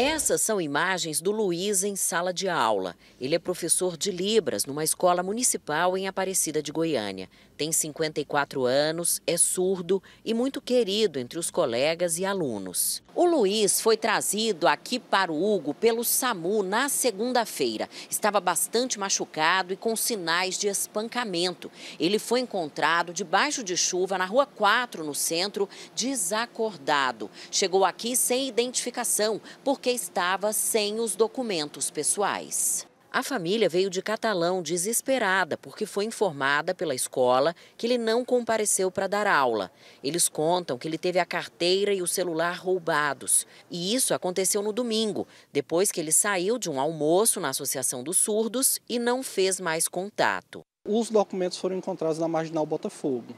Essas são imagens do Luiz em sala de aula. Ele é professor de Libras numa escola municipal em Aparecida de Goiânia. Tem 54 anos, é surdo e muito querido entre os colegas e alunos. O Luiz foi trazido aqui para o Hugo pelo SAMU na segunda-feira. Estava bastante machucado e com sinais de espancamento. Ele foi encontrado debaixo de chuva na Rua 4, no centro, desacordado. Chegou aqui sem identificação, porque porque estava sem os documentos pessoais. A família veio de Catalão desesperada porque foi informada pela escola que ele não compareceu para dar aula. Eles contam que ele teve a carteira e o celular roubados. E isso aconteceu no domingo, depois que ele saiu de um almoço na Associação dos Surdos e não fez mais contato. Os documentos foram encontrados na Marginal Botafogo.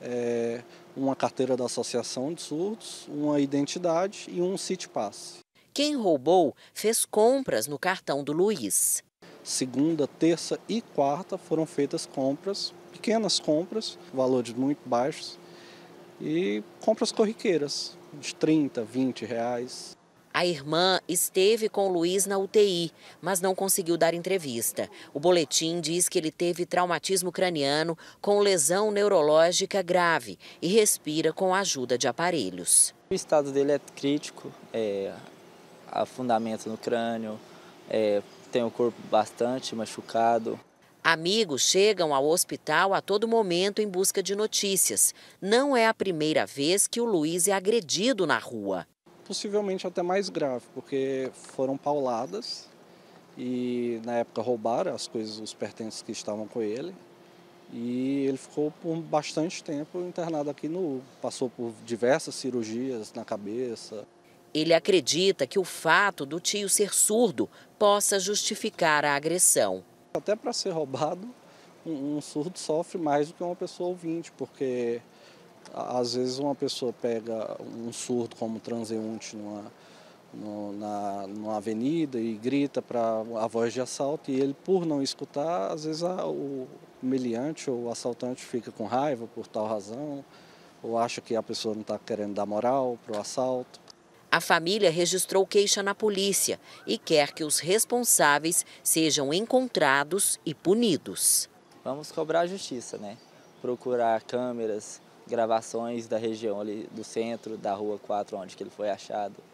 É uma carteira da Associação de Surdos, uma identidade e um city pass quem roubou fez compras no cartão do Luiz. Segunda, terça e quarta foram feitas compras, pequenas compras, valores muito baixos, e compras corriqueiras, de 30, 20 reais. A irmã esteve com Luiz na UTI, mas não conseguiu dar entrevista. O boletim diz que ele teve traumatismo craniano com lesão neurológica grave e respira com a ajuda de aparelhos. O estado dele é crítico, é, afundamento no crânio, é, tem o corpo bastante machucado. Amigos chegam ao hospital a todo momento em busca de notícias. Não é a primeira vez que o Luiz é agredido na rua. Possivelmente até mais grave, porque foram pauladas e na época roubaram as coisas, os pertences que estavam com ele. E ele ficou por bastante tempo internado aqui no. Passou por diversas cirurgias na cabeça. Ele acredita que o fato do tio ser surdo possa justificar a agressão. Até para ser roubado, um surdo sofre mais do que uma pessoa ouvinte, porque às vezes uma pessoa pega um surdo como transeunte numa, numa avenida e grita para a voz de assalto e ele, por não escutar, às vezes a, o humilhante ou o assaltante fica com raiva por tal razão ou acha que a pessoa não está querendo dar moral para o assalto. A família registrou queixa na polícia e quer que os responsáveis sejam encontrados e punidos. Vamos cobrar a justiça, né? Procurar câmeras, gravações da região ali do centro, da rua 4, onde que ele foi achado.